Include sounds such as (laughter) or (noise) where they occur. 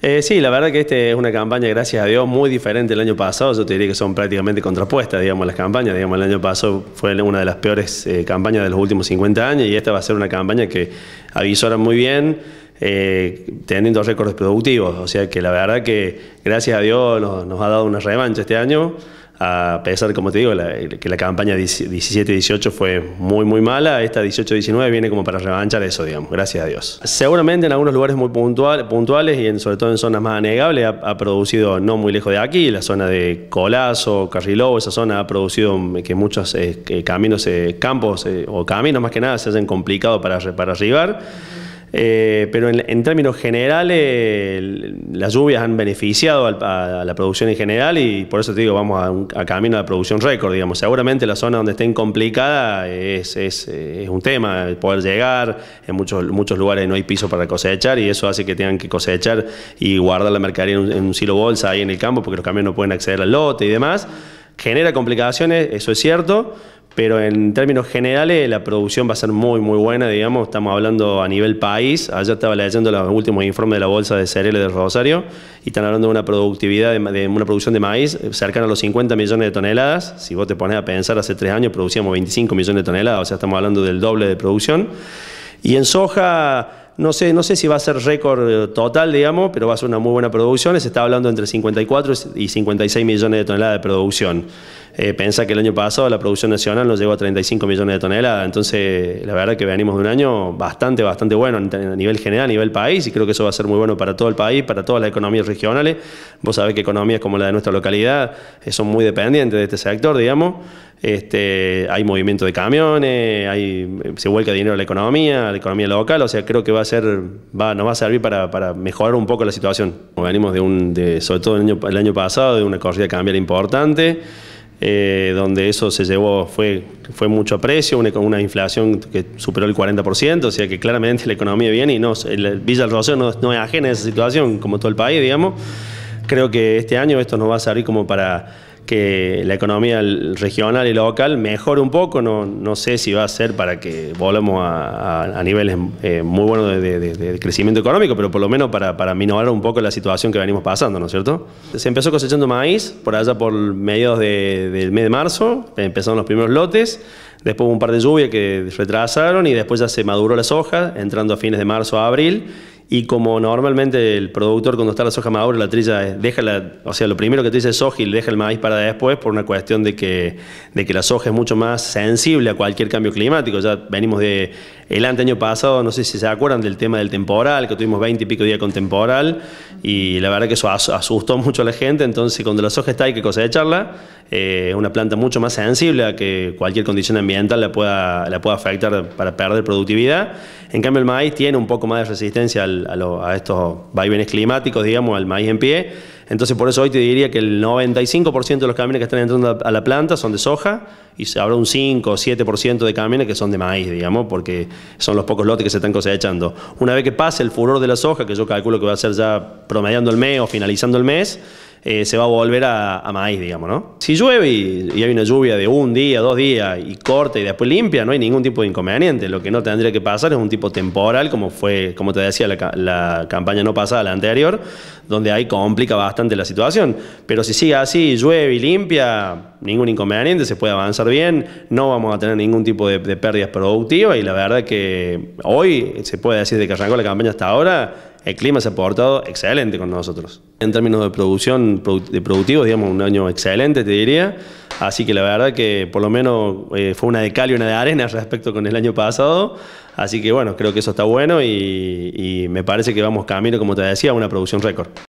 Eh, sí, la verdad que esta es una campaña, gracias a Dios, muy diferente del año pasado. Yo te diría que son prácticamente contrapuestas, digamos, las campañas. Digamos, el año pasado fue una de las peores eh, campañas de los últimos 50 años y esta va a ser una campaña que avisora muy bien, eh, teniendo récords productivos. O sea que la verdad que, gracias a Dios, nos ha dado una revancha este año a pesar, como te digo, que la campaña 17-18 fue muy, muy mala, esta 18-19 viene como para revanchar eso, digamos, gracias a Dios. Seguramente en algunos lugares muy puntual, puntuales y sobre todo en zonas más anegables ha, producido, no muy lejos de aquí, la zona de Colazo, Carrilobo, esa zona ha producido que muchos eh, caminos, eh, campos eh, o caminos más que nada se hayan complicado para, para arribar. Eh, pero en, términos generales, las lluvias han beneficiado a, la producción en general y por eso te digo, vamos a, camino a la producción récord, digamos. Seguramente la zona donde estén complicada es, un tema, poder llegar, en muchos, muchos lugares no hay piso para cosechar y eso hace que tengan que cosechar y guardar la mercadería en en un silo bolsa ahí en el campo porque los camiones no pueden acceder al lote y demás genera complicaciones, eso es cierto, pero en términos generales la producción va a ser muy, muy buena, digamos, estamos hablando a nivel país, ayer estaba leyendo los últimos informes de la Bolsa de Cereales del Rosario, y están hablando de una productividad, de, una producción de maíz cercana a los 50 millones de toneladas, si vos te pones a pensar, hace tres años producíamos 25 millones de toneladas, o sea, estamos hablando del doble de producción, y en soja no sé, no sé si va a ser récord eh, total, digamos, pero va a ser una muy buena producción. Se está hablando entre 54 y 56 millones de toneladas de producción. Eh, que el año pasado la producción nacional nos llegó a 35 millones de toneladas. Entonces, la verdad que venimos de un año bastante, bastante bueno a nivel general, a nivel país, y creo que eso va a ser muy bueno para todo el país, para todas las economías regionales. Vos sabés que economías como la de nuestra localidad eh, son muy dependientes de este sector, digamos. Este, hay movimiento de camiones, hay, se vuelca dinero a la economía, a la economía local, o sea, creo que va a ser, va, nos va a servir para, mejorar un poco la situación. Venimos de un, sobre todo el año, el año pasado, de una corrida cambiaria importante, eh, donde eso se llevó, fue, fue mucho precio, una, una, inflación que superó el 40%, o sea que claramente la economía viene y no, Villa del Rosario no, no es ajena a esa situación, como todo el país, digamos. Creo que este año esto nos va a servir como para que la economía regional y local mejore un poco. No, sé si va a ser para que volvamos a, niveles eh, muy buenos de, crecimiento económico, pero por lo menos para, para minorar un poco la situación que venimos pasando, ¿no es cierto? Se empezó cosechando maíz por allá por mediados del mes de marzo, empezaron los primeros lotes, después hubo un par de lluvias que retrasaron y después ya se maduró las hojas entrando a fines de marzo a abril y como normalmente el productor cuando está la soja madura, la trilla, deja la, o sea, lo primero que trilla es soja y le deja el maíz para después por una cuestión de que, de que la soja es mucho más sensible a cualquier cambio climático. Ya venimos de el año pasado, no sé si se acuerdan del tema del temporal, que tuvimos 20 y pico días con temporal, y la verdad que eso asustó mucho a la gente, entonces cuando la soja está hay que cosecharla, es eh, una planta mucho más sensible a que cualquier condición ambiental la pueda, la pueda afectar para perder productividad. En cambio el maíz tiene un poco más de resistencia a, a estos vaivenes climáticos, digamos, al maíz en pie, entonces, por eso hoy te diría que el 95% de los camiones que están entrando a la planta son de soja y habrá un 5 o 7% de camiones que son de maíz, digamos, porque son los pocos lotes que se están cosechando. Una vez que pase el furor de la soja, que yo calculo que va a ser ya promediando el mes o finalizando el mes, eh, se va a volver a, maíz, digamos, ¿no? Si llueve y, hay una lluvia de un día, dos días y corta y después limpia, no hay ningún tipo de inconveniente. Lo que no tendría que pasar es un tipo temporal, como fue, como te decía, la, la campaña no pasada, la anterior, donde ahí complica bastante la situación. Pero si sigue así, llueve y limpia, ningún inconveniente, se puede avanzar bien, no vamos a tener ningún tipo de, pérdidas productivas y la verdad que hoy se puede decir de que arrancó la campaña hasta ahora, el clima se ha portado excelente con nosotros. En términos de producción, de productivos, digamos, un año excelente, te diría. Así que la verdad que por lo menos eh, fue una de cal y una de arena (laughs) respecto con el año pasado. Así que bueno, creo que eso está bueno y, y me parece que vamos camino, como te decía, a una producción récord.